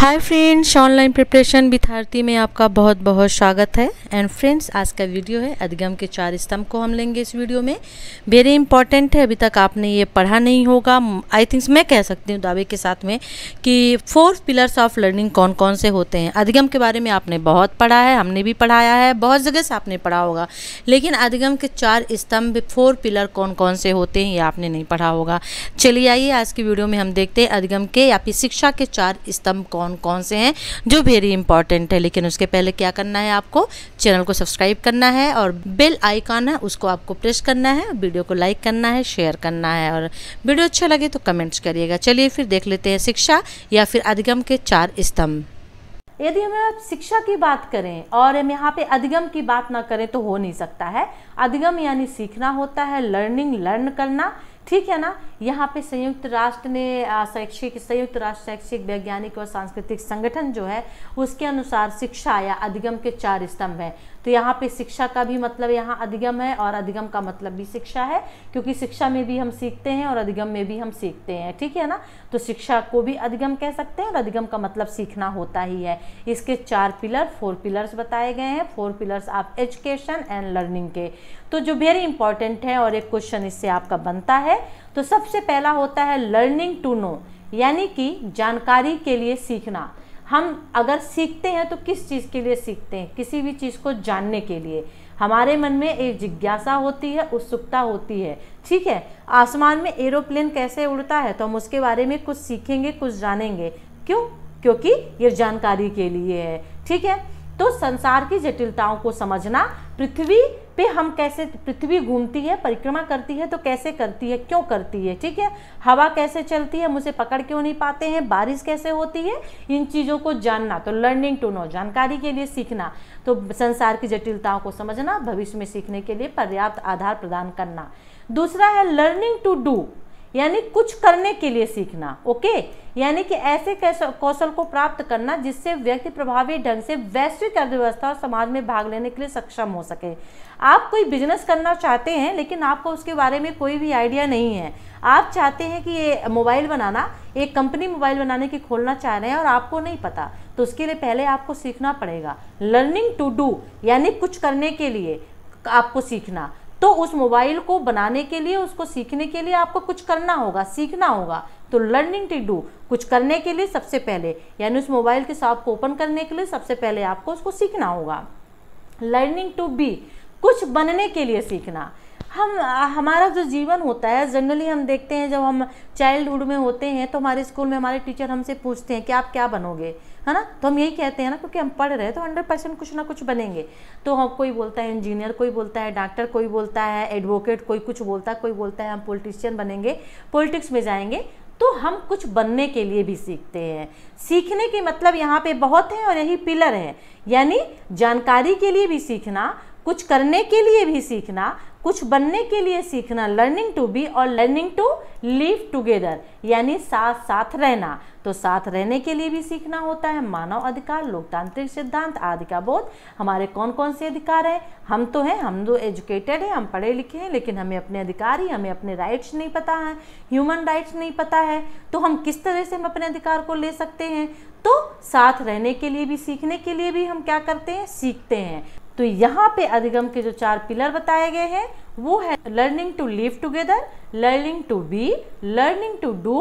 hi friends online preparation विद्यार्थी में आपका बहुत बहुत स्वागत है एंड फ्रेंड्स आज का वीडियो है अधिगम के चार स्तंभ को हम लेंगे इस वीडियो में वेरी इंपॉर्टेंट है अभी तक आपने ये पढ़ा नहीं होगा आई थिंक मैं कह सकती हूँ दावे के साथ में कि फोर पिलर्स ऑफ लर्निंग कौन कौन से होते हैं अधिगम के बारे में आपने बहुत पढ़ा है हमने भी पढ़ाया है बहुत जगह से आपने पढ़ा होगा लेकिन अधिगम के चार स्तंभ फोर पिलर कौन कौन से होते हैं ये आपने नहीं पढ़ा होगा चलिए आइए आज की वीडियो में हम देखते हैं अधिगम के या फिर शिक्षा के चार स्तंभ कौन कौन से हैं जो वेरी इंपॉर्टेंट है लेकिन उसके पहले क्या करना है आपको चैनल को सब्सक्राइब करना है और बेल आइकॉन है उसको आपको प्रेस करना है वीडियो को लाइक करना है शेयर करना है और वीडियो अच्छा लगे तो कमेंट्स करिएगा चलिए फिर देख लेते हैं शिक्षा या फिर अधिगम के चार स्तंभ यदि हम आप शिक्षा की बात करें और हम यहाँ पे अधिगम की बात ना करें तो हो नहीं सकता है अधिगम यानी सीखना होता है लर्निंग लर्न करना ठीक है ना यहाँ पे संयुक्त राष्ट्र ने शैक्षिक संयुक्त राष्ट्र शैक्षिक वैज्ञानिक और सांस्कृतिक संगठन जो है उसके अनुसार शिक्षा या अधिगम के चार स्तंभ हैं तो यहाँ पे शिक्षा का भी मतलब यहाँ अधिगम है और अधिगम का मतलब भी शिक्षा है क्योंकि शिक्षा में भी हम सीखते हैं और अधिगम में भी हम सीखते हैं ठीक है ना तो शिक्षा को भी अधिगम कह सकते हैं और अधिगम का मतलब सीखना होता ही है इसके चार पिलर फोर पिलर्स बताए गए हैं four pillars of education and learning के तो जो वेरी इंपॉर्टेंट है और एक क्वेश्चन इससे आपका बनता है है तो सबसे पहला होता है लर्निंग टू नो यानी कि जानकारी के लिए सीखना हम अगर सीखते हैं तो किस चीज़ के लिए सीखते हैं किसी भी चीज़ को जानने के लिए हमारे मन में एक जिज्ञासा होती है उत्सुकता होती है ठीक है आसमान में एरोप्लेन कैसे उड़ता है तो हम उसके बारे में कुछ सीखेंगे कुछ जानेंगे क्यों क्योंकि ये जानकारी के लिए है ठीक है तो संसार की जटिलताओं को समझना पृथ्वी पे हम कैसे पृथ्वी घूमती है परिक्रमा करती है तो कैसे करती है क्यों करती है ठीक है हवा कैसे चलती है मुझे पकड़ क्यों नहीं पाते हैं बारिश कैसे होती है इन चीज़ों को जानना तो लर्निंग टू नो जानकारी के लिए सीखना तो संसार की जटिलताओं को समझना भविष्य में सीखने के लिए पर्याप्त आधार प्रदान करना दूसरा है लर्निंग टू डू यानी कुछ करने के लिए सीखना ओके यानी कि ऐसे कौशल को प्राप्त करना जिससे व्यक्ति प्रभावी ढंग से वैश्विक अर्थव्यवस्था और समाज में भाग लेने के लिए सक्षम हो सके आप कोई बिजनेस करना चाहते हैं लेकिन आपको उसके बारे में कोई भी आइडिया नहीं है आप चाहते हैं कि ये मोबाइल बनाना एक कंपनी मोबाइल बनाने की खोलना चाह रहे हैं और आपको नहीं पता तो उसके लिए पहले आपको सीखना पड़ेगा लर्निंग टू डू यानी कुछ करने के लिए आपको सीखना तो उस मोबाइल को बनाने के लिए उसको सीखने के लिए आपको कुछ करना होगा सीखना होगा तो लर्निंग टू डू कुछ करने के लिए सबसे पहले यानी उस मोबाइल के शॉप को ओपन करने के लिए सबसे पहले आपको उसको सीखना होगा लर्निंग टू बी कुछ बनने के लिए सीखना हम हमारा जो जीवन होता है जनरली हम देखते हैं जब हम चाइल्डहुड में होते हैं तो हमारे स्कूल में हमारे टीचर हमसे पूछते हैं कि आप क्या बनोगे है ना तो हम यही कहते हैं ना क्योंकि हम पढ़ रहे हैं तो हंड्रेड परसेंट कुछ ना कुछ बनेंगे तो हम कोई बोलता है इंजीनियर कोई बोलता है डॉक्टर कोई बोलता है एडवोकेट कोई कुछ बोलता है कोई बोलता है हम पोलिटिशियन बनेंगे पॉलिटिक्स में जाएंगे तो हम कुछ बनने के लिए भी सीखते हैं सीखने के मतलब यहाँ पे बहुत हैं और यही पिलर हैं यानी जानकारी के लिए भी सीखना कुछ करने के लिए भी सीखना कुछ बनने के लिए सीखना लर्निंग टू बी और लर्निंग टू लिव टुगेदर यानी साथ साथ रहना तो साथ रहने के लिए भी सीखना होता है मानव अधिकार लोकतांत्रिक सिद्धांत आदि का बोध हमारे कौन कौन से अधिकार हैं हम तो हैं हम तो एजुकेटेड हैं हम पढ़े लिखे हैं लेकिन हमें अपने अधिकार ही हमें अपने राइट्स नहीं पता है ह्यूमन राइट्स नहीं पता है तो हम किस तरह से हम अपने अधिकार को ले सकते हैं तो साथ रहने के लिए भी सीखने के लिए भी हम क्या करते हैं सीखते हैं तो यहाँ पे अधिगम के जो चार पिलर बताए गए हैं वो है learning to live together learning to be learning to do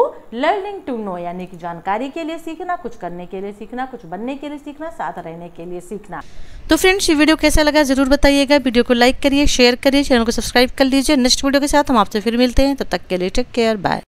learning to know यानी कि जानकारी के लिए सीखना कुछ करने के लिए सीखना कुछ बनने के लिए सीखना साथ रहने के लिए सीखना तो फ्रेंड्स ये वीडियो कैसा लगा जरूर बताइएगा वीडियो को लाइक करिए शेयर करिए चैनल को सब्सक्राइब कर लीजिए नेक्स्ट वीडियो के साथ हम आपसे फिर मिलते हैं तब तो तक के लिए टेक केयर बाय